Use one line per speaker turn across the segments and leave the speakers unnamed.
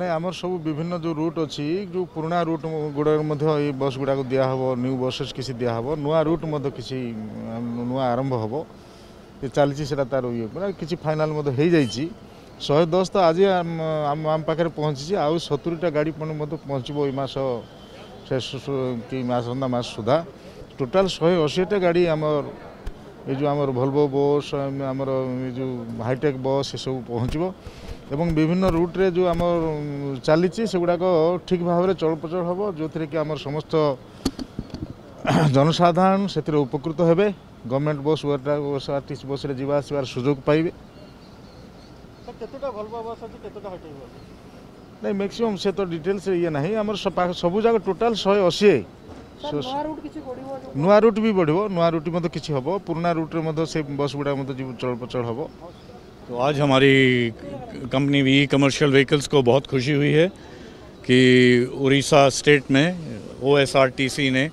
ନାଇଁ ଆମର ସବୁ ବିଭିନ୍ନ ଯେଉଁ ରୁଟ୍ ଅଛି ଯେଉଁ ପୁରୁଣା ରୁଟ୍ ଗୁଡ଼ାକ ମଧ୍ୟ ଏଇ ବସ୍ ଗୁଡ଼ାକ ଦିଆହେବ ନ୍ୟୁ ବସେସ୍ କିଛି ଦିଆହେବ ନୂଆ ରୁଟ୍ ମଧ୍ୟ କିଛି ନୂଆ ଆରମ୍ଭ ହେବ ଚାଲିଛି ସେଇଟା ତା'ର ଇଏ କିଛି ଫାଇନାଲ୍ ମଧ୍ୟ ହେଇଯାଇଛି ଶହେ ଦଶ ତ ଆଜି ଆମ ଆମ ପାଖରେ ପହଞ୍ଚିଛି ଆଉ ସତୁରିଟା ଗାଡ଼ି ପୁଣି ମଧ୍ୟ ପହଞ୍ଚିବ ଏଇ ମାସ ଶେଷ କି ଆସନ୍ତା ମାସ ସୁଦ୍ଧା ଟୋଟାଲ୍ ଶହେ ଅଶୀଟା ଗାଡ଼ି ଆମର ଏ ଯେଉଁ ଆମର ଭଲଭୋ ବସ୍ ଆମର ଏ ଯେଉଁ ହାଇଟେକ୍ ବସ୍ ଏସବୁ ପହଞ୍ଚିବ ଏବଂ ବିଭିନ୍ନ ରୁଟ୍ରେ ଯେଉଁ ଆମର ଚାଲିଛି ସେଗୁଡ଼ାକ ଠିକ୍ ଭାବରେ ଚଳପ୍ରଚଳ ହେବ ଯେଉଁଥିରେ କି ଆମର ସମସ୍ତ ଜନସାଧାରଣ ସେଥିରେ ଉପକୃତ ହେବେ government bus O S R T C ବସ୍ରେ ଯିବା ଆସିବାର ସୁଯୋଗ ପାଇବେ ନାଇଁ ମ୍ୟାକ୍ସିମମ୍ ସେ ତ ଡିଟେଲ୍ସ ଇଏ ନାହିଁ ଆମର ସବୁ ଯାକ ଟୋଟାଲ୍ ଶହେ ଅଶୀ नुआ रूट भी बढ़ो नुआ रूट ମଧ୍ୟ हम पुराना रूट से बस गुड़ा ବସ୍ ଗୁଡ଼ାକ
तो आज हमारी कंपनी ई कमर्शियल व्हीकल्स को बहुत खुशी हुई है कि उड़ीसा स्टेट में ओ ने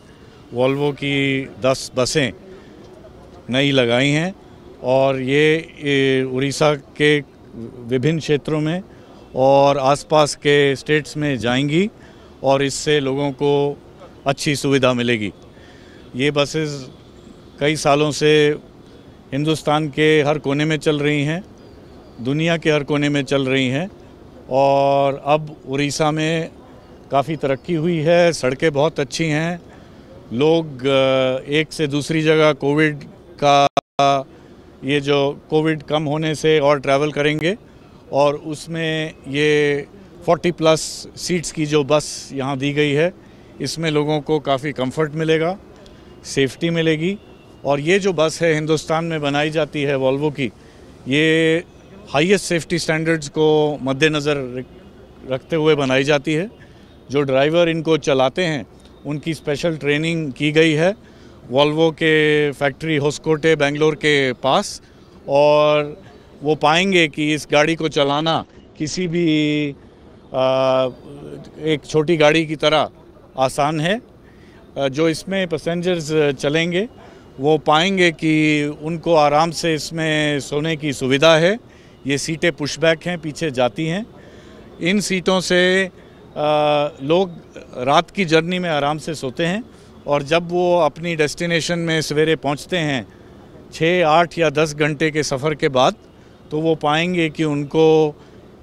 वॉल्वो की 10 बसें नई लगाई हैं और ये उड़ीसा के विभिन्न क्षेत्रों में और आसपास के स्टेट्स में जाएंगी और इससे लोगों को अच्छी सुविधा मिलेगी ये बसेस कई सालों से हिंदुस्तान के हर कोने में चल रही हैं दुनिया के हर कोने में चल रही हैं और अब उड़ीसा में काफ़ी तरक्की हुई है सड़कें बहुत अच्छी हैं लोग एक से दूसरी जगह कोविड का ये जो कोविड कम होने से और ट्रैवल करेंगे और उसमें ये 40 प्लस सीट्स की जो बस यहाँ दी गई है इसमें लोगों को काफ़ी कंफर्ट मिलेगा सेफ्टी मिलेगी और ये जो बस है हिंदुस्तान में बनाई जाती है वॉल्वो की ये हाईएस्ट सेफ्टी स्टैंडर्ड्स को मद्देनज़र रखते हुए बनाई जाती है जो ड्राइवर इनको चलाते हैं उनकी स्पेशल ट्रेनिंग की गई है वॉल्वो के फैक्ट्री होस्कोटे बेंगलोर के पास और वो पाएंगे कि इस गाड़ी को चलाना किसी भी आ, एक छोटी गाड़ी की तरह आसान है जो इसमें पैसेंजर्स चलेंगे वो पाएंगे कि उनको आराम से इसमें सोने की सुविधा है ये सीटें पुशबैक हैं पीछे जाती हैं इन सीटों से लोग रात की जर्नी में आराम से सोते हैं और जब वो अपनी डेस्टिनेशन में सवेरे पहुंचते हैं छः आठ या दस घंटे के सफ़र के बाद तो वो पाएंगे कि उनको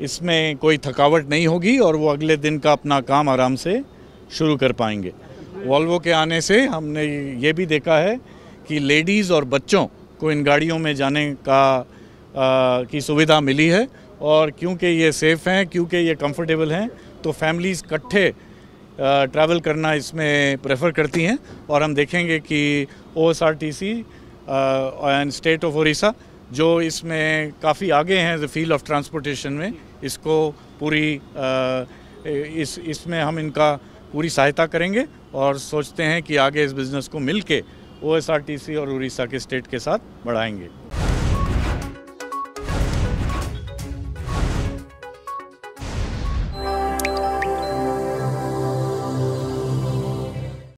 इसमें कोई थकावट नहीं होगी और वो अगले दिन का अपना काम आराम से शुरू कर पाएंगे वॉल्वो के आने से हमने ये भी देखा है कि लेडीज़ और बच्चों को इन गाड़ियों में जाने का आ, की सुविधा मिली है और क्योंकि ये सेफ़ हैं क्योंकि ये कंफर्टेबल हैं तो फैमिलीज़ इकट्ठे ट्रैवल करना इसमें प्रेफर करती हैं और हम देखेंगे कि O S R T C and state of Orissa जो इसमें काफ़ी आगे हैं द फील्ड ऑफ ट्रांसपोर्टेशन में इसको पूरी आ, इस इसमें हम इनका पूरी सहायता करेंगे और सोचते हैं कि आगे इस बिज़नेस को मिल के ओ और उड़ीसा के स्टेट के साथ बढ़ाएंगे